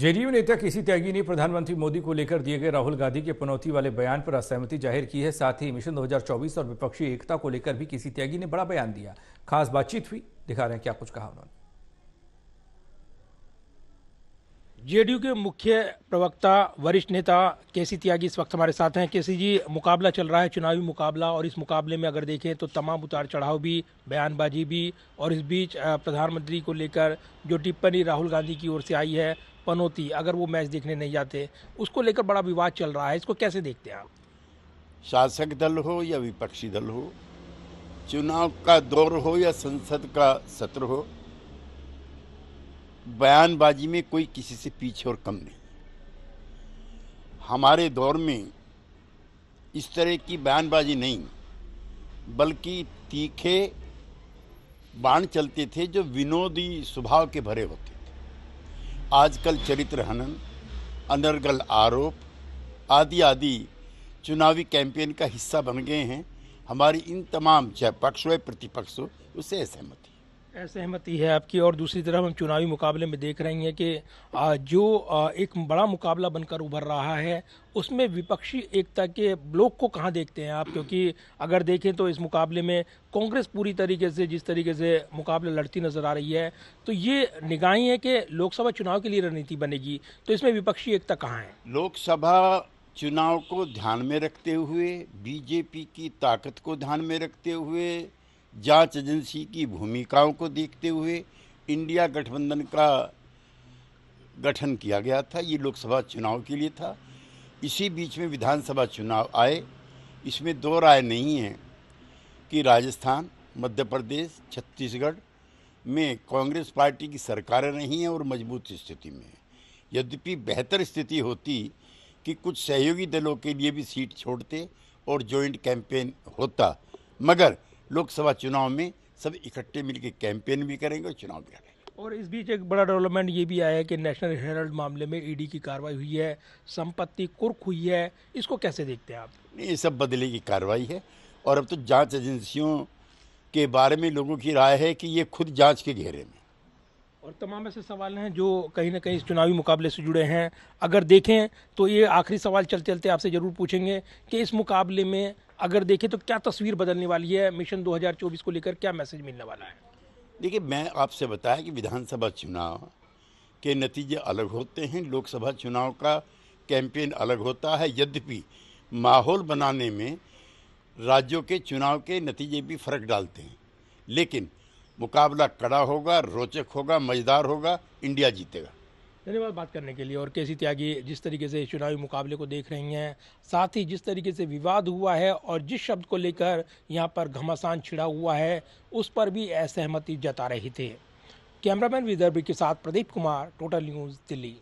JDU नेता केसी त्यागी ने प्रधानमंत्री मोदी को लेकर दिए गए राहुल गांधी के पनौती वाले बयान पर असहमति जाहिर की है साथ ही मिशन 2024 और विपक्षी एकता को लेकर भी किसी त्यागी ने बड़ा बयान दिया खास बातचीत हुई दिखा रहे हैं क्या कुछ कहा उन्होंने जेडीयू के मुख्य प्रवक्ता वरिष्ठ नेता केसी त्यागी इस वक्त हमारे साथ हैं केसी जी मुकाबला चल रहा है चुनावी मुकाबला और इस मुकाबले में अगर देखें तो तमाम उतार चढ़ाव भी बयानबाजी भी और इस बीच प्रधानमंत्री को लेकर जो टिप्पणी राहुल गांधी की ओर से आई है पनौती अगर वो मैच देखने नहीं जाते उसको लेकर बड़ा विवाद चल रहा है इसको कैसे देखते हैं आप शासक दल हो या विपक्षी दल हो चुनाव का दौर हो या संसद का सत्र हो बयानबाजी में कोई किसी से पीछे और कम नहीं हमारे दौर में इस तरह की बयानबाजी नहीं बल्कि तीखे बाण चलते थे जो विनोदी स्वभाव के भरे होते आजकल चरित्र हनन अनर्गल आरोप आदि आदि चुनावी कैंपेन का हिस्सा बन गए हैं हमारी इन तमाम चाहे पक्ष व प्रतिपक्ष हो उससे असहमति असहमति है आपकी और दूसरी तरफ हम चुनावी मुकाबले में देख रहे हैं कि जो एक बड़ा मुकाबला बनकर उभर रहा है उसमें विपक्षी एकता के ब्लॉक को कहाँ देखते हैं आप क्योंकि अगर देखें तो इस मुकाबले में कांग्रेस पूरी तरीके से जिस तरीके से मुकाबला लड़ती नजर आ रही है तो ये निगाहें हैं कि लोकसभा चुनाव के लिए रणनीति बनेगी तो इसमें विपक्षी एकता कहाँ है लोकसभा चुनाव को ध्यान में रखते हुए बीजेपी की ताकत को ध्यान में रखते हुए जांच एजेंसी की भूमिकाओं को देखते हुए इंडिया गठबंधन का गठन किया गया था ये लोकसभा चुनाव के लिए था इसी बीच में विधानसभा चुनाव आए इसमें दो राय नहीं है कि राजस्थान मध्य प्रदेश छत्तीसगढ़ में कांग्रेस पार्टी की सरकारें रही हैं और मजबूत स्थिति में यद्यपि बेहतर स्थिति होती कि कुछ सहयोगी दलों के लिए भी सीट छोड़ते और जॉइंट कैंपेन होता मगर लोकसभा चुनाव में सब इकट्ठे मिलकर कैंपेन भी करेंगे और चुनाव भी करेंगे और इस बीच एक बड़ा डेवलपमेंट ये भी आया है कि नेशनल हेराल्ड मामले में ईडी की कार्रवाई हुई है संपत्ति कुर्क हुई है इसको कैसे देखते हैं आप नहीं ये सब बदले की कार्रवाई है और अब तो जांच एजेंसियों के बारे में लोगों की राय है कि ये खुद जांच के घेरे में और तमाम ऐसे सवाल हैं जो कहीं ना कहीं इस चुनावी मुकाबले से जुड़े हैं अगर देखें तो ये आखिरी सवाल चलते चलते आपसे ज़रूर पूछेंगे कि इस मुकाबले में अगर देखें तो क्या तस्वीर बदलने वाली है मिशन 2024 को लेकर क्या मैसेज मिलने वाला है देखिए मैं आपसे बताया कि विधानसभा चुनाव के नतीजे अलग होते हैं लोकसभा चुनाव का कैंपेन अलग होता है यद्यपि माहौल बनाने में राज्यों के चुनाव के नतीजे भी फर्क डालते हैं लेकिन मुकाबला कड़ा होगा रोचक होगा मज़ेदार होगा इंडिया जीतेगा धन्यवाद बात करने के लिए और केसी त्यागी जिस तरीके से चुनावी मुकाबले को देख रही हैं साथ ही जिस तरीके से विवाद हुआ है और जिस शब्द को लेकर यहाँ पर घमासान छिड़ा हुआ है उस पर भी असहमति जता रही थी कैमरामैन विदर्भ के साथ प्रदीप कुमार टोटल न्यूज़ दिल्ली